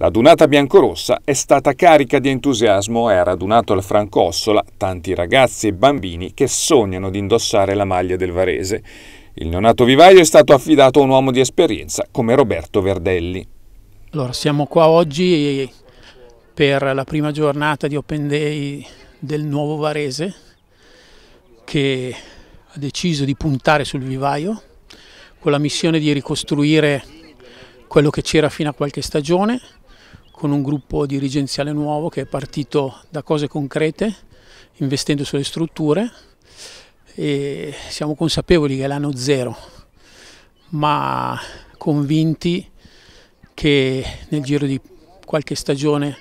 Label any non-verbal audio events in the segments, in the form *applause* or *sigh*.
La dunata biancorossa è stata carica di entusiasmo e ha radunato al Francossola tanti ragazzi e bambini che sognano di indossare la maglia del Varese. Il neonato vivaio è stato affidato a un uomo di esperienza come Roberto Verdelli. Allora, siamo qua oggi per la prima giornata di Open Day del nuovo Varese che ha deciso di puntare sul vivaio con la missione di ricostruire quello che c'era fino a qualche stagione con un gruppo dirigenziale nuovo che è partito da cose concrete, investendo sulle strutture e siamo consapevoli che è l'anno zero, ma convinti che nel giro di qualche stagione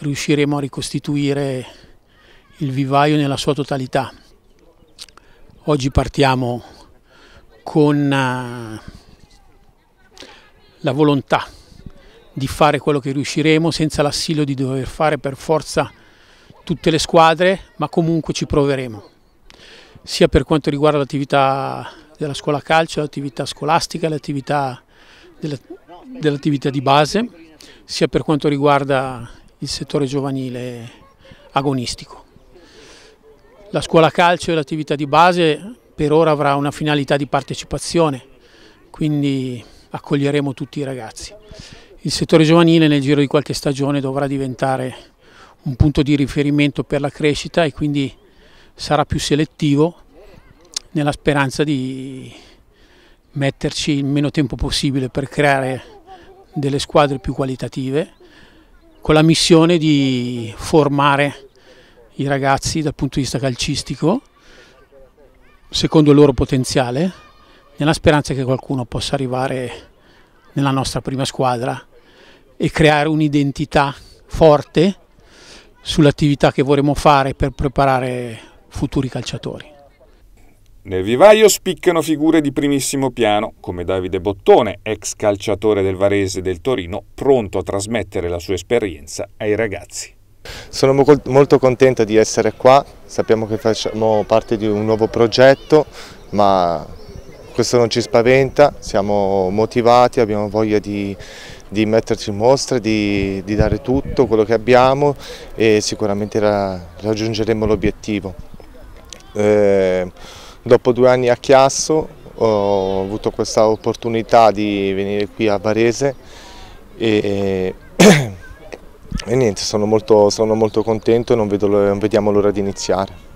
riusciremo a ricostituire il vivaio nella sua totalità. Oggi partiamo con eh, la volontà di fare quello che riusciremo senza l'assilo di dover fare per forza tutte le squadre, ma comunque ci proveremo, sia per quanto riguarda l'attività della scuola calcio, l'attività scolastica, l'attività dell'attività di base, sia per quanto riguarda il settore giovanile agonistico. La scuola calcio e l'attività di base per ora avrà una finalità di partecipazione, quindi accoglieremo tutti i ragazzi il settore giovanile nel giro di qualche stagione dovrà diventare un punto di riferimento per la crescita e quindi sarà più selettivo nella speranza di metterci il meno tempo possibile per creare delle squadre più qualitative con la missione di formare i ragazzi dal punto di vista calcistico secondo il loro potenziale nella speranza che qualcuno possa arrivare nella nostra prima squadra e creare un'identità forte sull'attività che vorremmo fare per preparare futuri calciatori. Nel vivaio spiccano figure di primissimo piano, come Davide Bottone, ex calciatore del Varese e del Torino, pronto a trasmettere la sua esperienza ai ragazzi. Sono molto contento di essere qua, sappiamo che facciamo parte di un nuovo progetto, ma questo non ci spaventa, siamo motivati, abbiamo voglia di, di metterci in mostra, di, di, dare tutto quello che abbiamo e sicuramente ra, raggiungeremo l'obiettivo. Eh, dopo due anni a Chiasso ho avuto questa opportunità di venire qui a Varese e, *clears throat* e niente, sono molto, sono molto contento e non, vedo, non vediamo l'ora di iniziare.